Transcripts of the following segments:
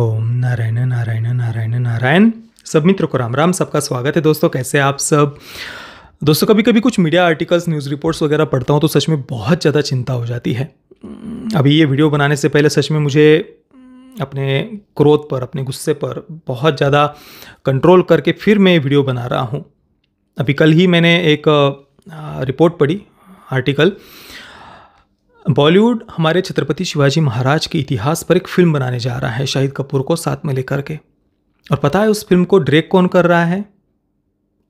ओम नारायण नारायण नारायण नारायण सब मित्रों को राम राम सबका स्वागत है दोस्तों कैसे आप सब दोस्तों कभी कभी कुछ मीडिया आर्टिकल्स न्यूज़ रिपोर्ट्स वगैरह पढ़ता हूँ तो सच में बहुत ज़्यादा चिंता हो जाती है अभी ये वीडियो बनाने से पहले सच में मुझे अपने क्रोध पर अपने गुस्से पर बहुत ज़्यादा कंट्रोल करके फिर मैं ये वीडियो बना रहा हूँ अभी कल ही मैंने एक रिपोर्ट पढ़ी आर्टिकल बॉलीवुड हमारे छत्रपति शिवाजी महाराज के इतिहास पर एक फिल्म बनाने जा रहा है शाहिद कपूर को साथ में लेकर के और पता है उस फिल्म को ड्रेक कौन कर रहा है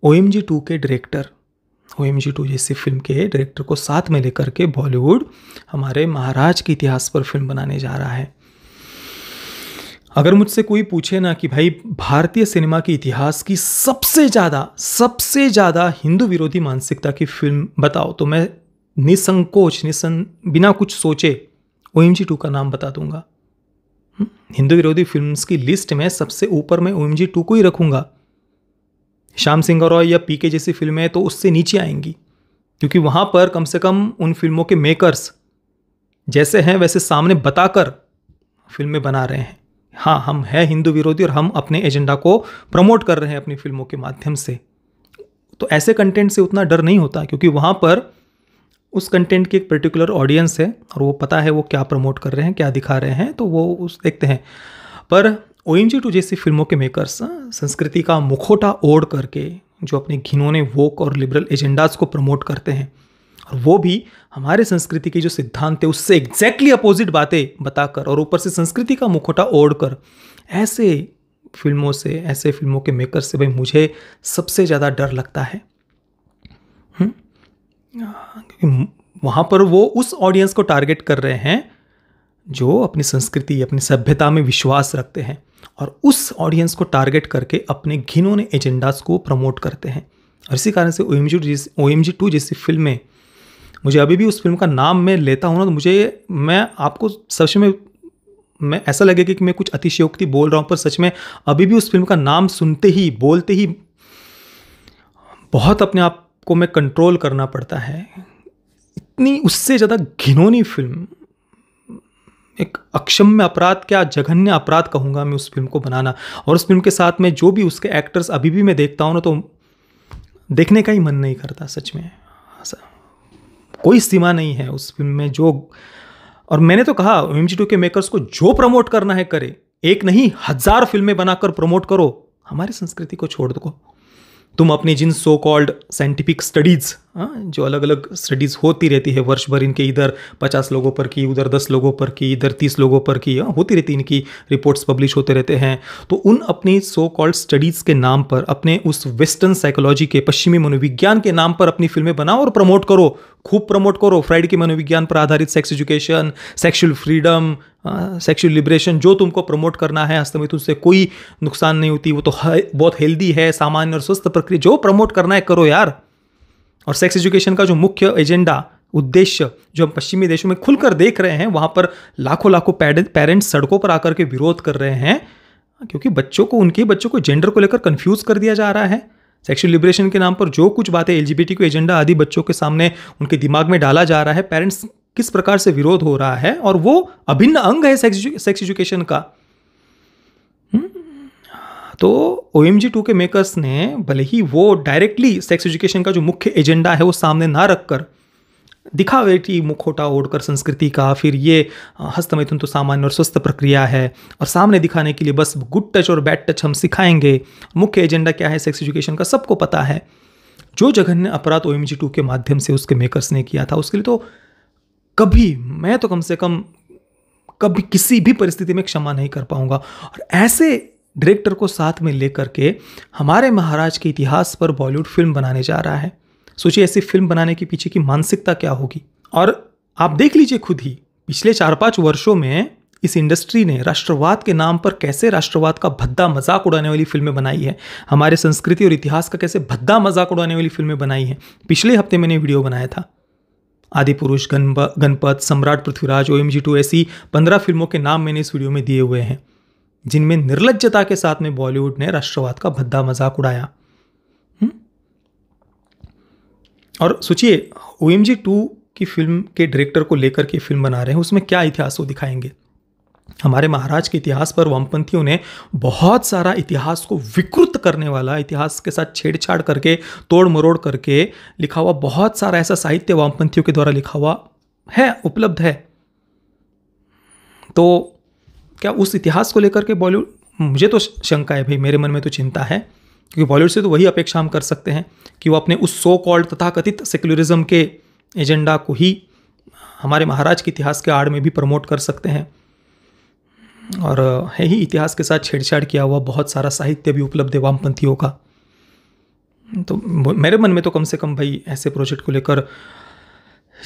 ओ एम जी टू के director O M G two जैसी फिल्म के डायरेक्टर को साथ में लेकर के बॉलीवुड हमारे महाराज के इतिहास पर फिल्म बनाने जा रहा है अगर मुझसे कोई पूछे ना कि भाई भारतीय सिनेमा के इतिहास की सबसे ज़्यादा सबसे ज़्यादा हिंदू विरोधी मानसिकता की फिल्म बताओ तो मैं निसंकोच निसं बिना कुछ सोचे ओ एम जी टू का नाम बता दूंगा हम्म? हिंदू विरोधी फिल्म्स की लिस्ट में सबसे ऊपर मैं ओ एम जी टू को ही रखूंगा श्याम सिंह रॉय या पीके जैसी फिल्में तो उससे नीचे आएंगी क्योंकि वहाँ पर कम से कम उन फिल्मों के मेकर्स जैसे हैं वैसे सामने बताकर फिल्में बना रहे हैं हाँ हम हैं हिंदू विरोधी और हम अपने एजेंडा को प्रमोट कर रहे हैं अपनी फिल्मों के माध्यम से तो ऐसे कंटेंट से उतना डर नहीं होता क्योंकि वहाँ पर उस कंटेंट की एक पर्टिकुलर ऑडियंस है और वो पता है वो क्या प्रमोट कर रहे हैं क्या दिखा रहे हैं तो वो उस देखते हैं पर ओ एन जी टू जैसी फिल्मों के मेकर्स हाँ, संस्कृति का मुखोटा ओढ़ करके जो अपने घिनौने वोक और लिबरल एजेंडाज को प्रमोट करते हैं और वो भी हमारे संस्कृति के जो सिद्धांत है उससे एग्जैक्टली अपोजिट बातें बताकर और ऊपर से संस्कृति का मुखोटा ओढ़ कर ऐसे फिल्मों से ऐसे फिल्मों के मेकर से भाई मुझे सबसे ज़्यादा डर लगता है वहाँ पर वो उस ऑडियंस को टारगेट कर रहे हैं जो अपनी संस्कृति अपनी सभ्यता में विश्वास रखते हैं और उस ऑडियंस को टारगेट करके अपने घिनौने एजेंडाज को प्रमोट करते हैं और इसी कारण से ओ एम जी जैसी ओ एम जी टू जैसी फिल्में मुझे अभी भी उस फिल्म का नाम मैं लेता हूँ ना तो मुझे मैं आपको सच में मैं ऐसा लगेगा कि मैं कुछ अतिशयोक्ति बोल रहा हूँ पर सच में अभी भी उस फिल्म का नाम सुनते ही बोलते ही बहुत अपने आप को मैं कंट्रोल करना पड़ता है इतनी उससे ज़्यादा घिनौनी फिल्म एक अक्षम्य अपराध क्या जघन्य अपराध कहूँगा मैं उस फिल्म को बनाना और उस फिल्म के साथ में जो भी उसके एक्टर्स अभी भी मैं देखता हूँ ना तो देखने का ही मन नहीं करता सच में हाँ कोई सीमा नहीं है उस फिल्म में जो और मैंने तो कहा एम जी टू के मेकर्स को जो प्रमोट करना है करे एक नहीं हजार फिल्में बनाकर प्रमोट करो हमारी संस्कृति को छोड़ दो तुम अपनी जिन सो कॉल्ड साइंटिफिक स्टडीज़ जो अलग अलग स्टडीज़ होती रहती है वर्ष भर इनके इधर पचास लोगों पर की उधर दस लोगों पर की इधर तीस लोगों पर की हाँ, होती रहती इनकी रिपोर्ट्स पब्लिश होते रहते हैं तो उन अपनी सो कॉल्ड स्टडीज़ के नाम पर अपने उस वेस्टर्न साइकोलॉजी के पश्चिमी मनोविज्ञान के नाम पर अपनी फिल्में बनाओ और प्रमोट करो खूब प्रमोट करो फ्राइड के मनोविज्ञान पर आधारित sex education sexual freedom sexual liberation जो तुमको प्रमोट करना है हस्तमित से कोई नुकसान नहीं होती वो तो बहुत हेल्दी है सामान्य और स्वस्थ प्रक्रिया जो प्रमोट करना है करो यार और सेक्स एजुकेशन का जो मुख्य एजेंडा उद्देश्य जो हम पश्चिमी देशों में खुलकर देख रहे हैं वहाँ पर लाखों लाखों पेरेंट्स सड़कों पर आकर के विरोध कर रहे हैं क्योंकि बच्चों को उनके बच्चों को जेंडर को लेकर कन्फ्यूज़ कर दिया जा रहा है सेक्शुअल लिबरेशन के नाम पर जो कुछ बातें एल को एजेंडा आदि बच्चों के सामने उनके दिमाग में डाला जा रहा है पेरेंट्स किस प्रकार से विरोध हो रहा है और वो अभिन्न अंग है सेक्स एजुकेशन का हम्म? तो ओ एम जी टू के मेकर्स ने भले ही वो डायरेक्टली सेक्स एजुकेशन का जो मुख्य एजेंडा है वो सामने ना रखकर दिखावटी मुखोटा ओढ़कर संस्कृति का फिर ये हस्तमैथुन तो सामान्य और स्वस्थ प्रक्रिया है और सामने दिखाने के लिए बस गुड टच और बैड टच हम सिखाएंगे मुख्य एजेंडा क्या है सेक्स एजुकेशन का सबको पता है जो जघन्य अपराध ओ एम जी टू के माध्यम से उसके मेकर्स ने किया था उसके लिए तो कभी मैं तो कम से कम कभी किसी भी परिस्थिति में क्षमा नहीं कर पाऊंगा और ऐसे डायरेक्टर को साथ में लेकर के हमारे महाराज के इतिहास पर बॉलीवुड फिल्म बनाने जा रहा है सोचिए ऐसी फिल्म बनाने के पीछे की मानसिकता क्या होगी और आप देख लीजिए खुद ही पिछले चार पाँच वर्षों में इस इंडस्ट्री ने राष्ट्रवाद के नाम पर कैसे राष्ट्रवाद का भद्दा मजाक उड़ाने वाली फिल्में बनाई है हमारे संस्कृति और इतिहास का कैसे भद्दा मजाक उड़ाने वाली फिल्में बनाई हैं पिछले हफ्ते मैंने वीडियो बनाया था आदि Adipurush Ganapath Samrat Prithviraj O M G two ऐसी पंद्रह फिल्मों के नाम मैंने इस वीडियो में दिए हुए हैं जिनमें निर्लजता के साथ में बॉलीवुड ने राष्ट्रवाद का भद्दा मजाक उड़ाया और सोचिए ओ एम जी टू की फिल्म के डायरेक्टर को लेकर के फिल्म बना रहे हैं उसमें क्या इतिहास वो दिखाएंगे हमारे महाराज के इतिहास पर वामपंथियों ने बहुत सारा इतिहास को विकृत करने वाला इतिहास के साथ छेड़छाड़ करके तोड़ मरोड़ करके लिखा हुआ बहुत सारा ऐसा साहित्य वामपंथियों के द्वारा लिखा हुआ है उपलब्ध है तो क्या उस इतिहास को लेकर के बॉलीवुड मुझे तो शंका है भाई मेरे मन में तो चिंता है क्योंकि बॉलीवुड से तो वही अपेक्षा हम कर सकते हैं कि वो अपने उस सो कॉल्ड तथाकथित सेक्युलरिज्म के एजेंडा को ही हमारे महाराज के इतिहास के आड़ में भी प्रमोट कर सकते हैं और है ही इतिहास के साथ छेड़छाड़ किया हुआ बहुत सारा साहित्य भी उपलब्ध है वामपंथियों का तो मेरे मन में तो कम से कम भाई ऐसे प्रोजेक्ट को लेकर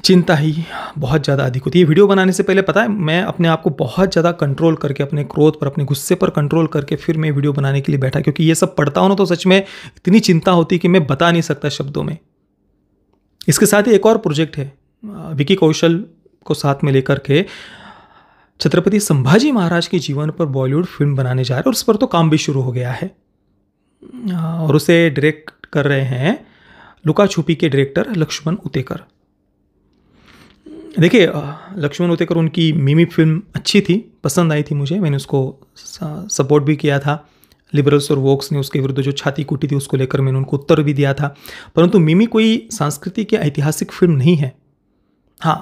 चिंता ही बहुत ज़्यादा अधिक होती है वीडियो बनाने से पहले पता है मैं अपने आप को बहुत ज़्यादा कंट्रोल करके अपने क्रोध पर अपने गुस्से पर कंट्रोल करके फिर मैं वीडियो बनाने के लिए बैठा क्योंकि ये सब पढ़ता हूँ ना तो सच में इतनी चिंता होती कि मैं बता नहीं सकता शब्दों में इसके साथ ही एक और प्रोजेक्ट है विकी कौशल को साथ में लेकर के छत्रपति संभाजी महाराज के जीवन पर बॉलीवुड फिल्म बनाने जा रहे हैं और उस पर तो काम भी शुरू हो गया है और उसे डायरेक्ट कर रहे हैं लुका छुपी के डायरेक्टर लक्ष्मण उतेकर देखिए लक्ष्मण उतेकर उनकी मिमी फिल्म अच्छी थी पसंद आई थी मुझे मैंने उसको सपोर्ट भी किया था लिबरल्स और वोक्स ने उसके विरुद्ध जो छाती कूटी थी उसको लेकर मैंने उनको उत्तर भी दिया था परंतु मिमी कोई सांस्कृतिक या ऐतिहासिक फिल्म नहीं है हाँ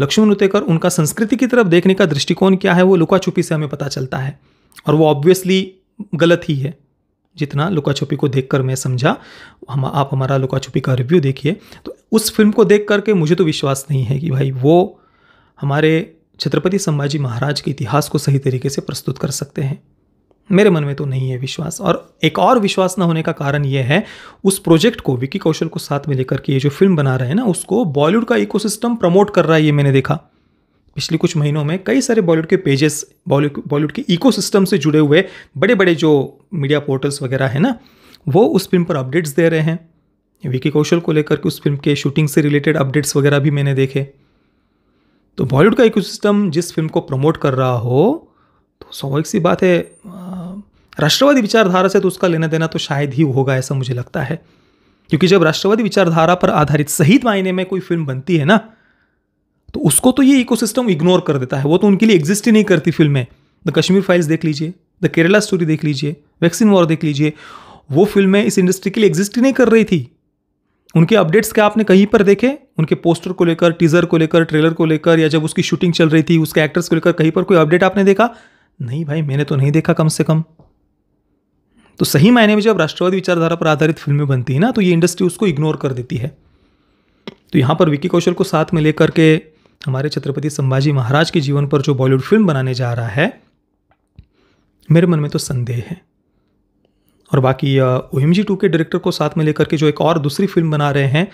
लक्ष्मण उतेकर उनका संस्कृति की तरफ देखने का दृष्टिकोण क्या है वो लुका छुपी से हमें पता चलता है और वो ऑब्वियसली गलत ही है जितना लुका छुपी को देख कर मैं समझा हम आप हमारा लुका छुपी का रिव्यू देखिए तो उस फिल्म को देख करके मुझे तो विश्वास नहीं है कि भाई वो हमारे छत्रपति संभाजी महाराज के इतिहास को सही तरीके से प्रस्तुत कर सकते हैं मेरे मन में तो नहीं है विश्वास और एक और विश्वास न होने का कारण यह है उस प्रोजेक्ट को विकी कौशल को साथ में लेकर के ये जो फिल्म बना रहे हैं ना उसको बॉलीवुड का इकोसिस्टम प्रमोट कर रहा है ये मैंने देखा पिछले कुछ महीनों में कई सारे बॉलीवुड के पेजेस बॉलीवुड बॉलीवुड के इकोसिस्टम से जुड़े हुए बड़े बड़े जो मीडिया पोर्टल्स वगैरह हैं ना वो उस फिल्म पर अपडेट्स दे रहे हैं विकी कौशल को लेकर के उस फिल्म के शूटिंग से रिलेटेड अपडेट्स वगैरह भी मैंने देखे तो बॉलीवुड का इकोसिस्टम जिस फिल्म को प्रमोट कर रहा हो तो स्वाभाविक सी बात है राष्ट्रवादी विचारधारा से तो उसका लेना देना तो शायद ही होगा ऐसा मुझे लगता है क्योंकि जब राष्ट्रवादी विचारधारा पर आधारित सही मायने में कोई फिल्म बनती है ना तो उसको तो ये इकोसिस्टम इग्नोर कर देता है वो तो उनके लिए एग्जिस्ट ही नहीं करती फिल्में द कश्मीर फाइल्स देख लीजिए द केरला स्टोरी देख लीजिए वैक्सीन वॉर देख लीजिए वो फिल्में इस इंडस्ट्री के लिए एग्जिस्ट ही नहीं कर रही थी उनके अपडेट्स क्या आपने कहीं पर देखे उनके पोस्टर को लेकर टीजर को लेकर ट्रेलर को लेकर या जब उसकी शूटिंग चल रही थी उसके एक्टर्स को लेकर कहीं पर कोई अपडेट आपने देखा नहीं भाई मैंने तो नहीं देखा कम से कम तो सही मायने में जब राष्ट्रवादी विचारधारा पर आधारित फिल्में बनती है ना तो ये इंडस्ट्री उसको इग्नोर कर देती है तो यहाँ पर विकी कौशल को साथ में लेकर के हमारे छत्रपति संभाजी महाराज के जीवन पर जो बॉलीवुड फिल्म बनाने जा रहा है मेरे मन में तो संदेह है और बाकी ओ एम जी टू के डायरेक्टर को साथ में लेकर के जो एक और दूसरी फिल्म बना रहे हैं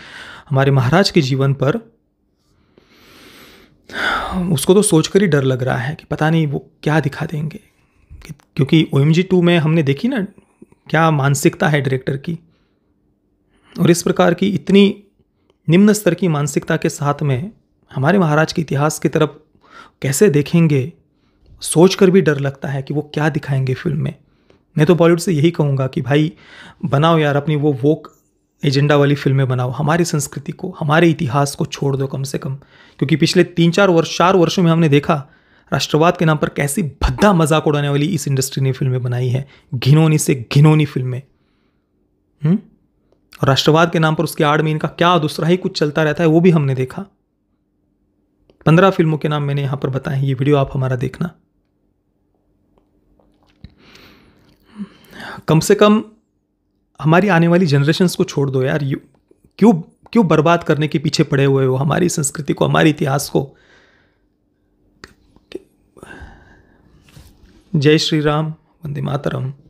हमारे महाराज के जीवन पर उसको तो सोचकर ही डर लग रहा है कि पता नहीं वो क्या दिखा देंगे क्योंकि ओ एम जी टू में हमने देखी ना क्या मानसिकता है डायरेक्टर की और इस प्रकार की इतनी निम्न स्तर की मानसिकता के साथ में हमारे महाराज के इतिहास की तरफ कैसे देखेंगे सोच कर भी डर लगता है कि वो क्या दिखाएंगे फिल्म में मैं तो बॉलीवुड से यही कहूँगा कि भाई बनाओ यार अपनी वो वोक एजेंडा वाली फिल्में बनाओ हमारी संस्कृति को हमारे इतिहास को छोड़ दो कम से कम क्योंकि पिछले तीन चार वर्ष चार वर्षों में हमने देखा राष्ट्रवाद के नाम पर कैसी भद्दा मजाक उड़ाने वाली इस इंडस्ट्री ने फिल्में बनाई हैं घिनौनी से घिनौनी फिल्में हम्म? और राष्ट्रवाद के नाम पर उसके आड़ में इनका क्या दूसरा ही कुछ चलता रहता है वो भी हमने देखा पंद्रह फिल्मों के नाम मैंने यहाँ पर बताए हैं ये वीडियो आप हमारा देखना कम से कम हमारी आने वाली जनरेशन को छोड़ दो यार क्यों क्यों बर्बाद करने के पीछे पड़े हुए हो हमारी संस्कृति को हमारे इतिहास को जय श्री राम वंदे मातरम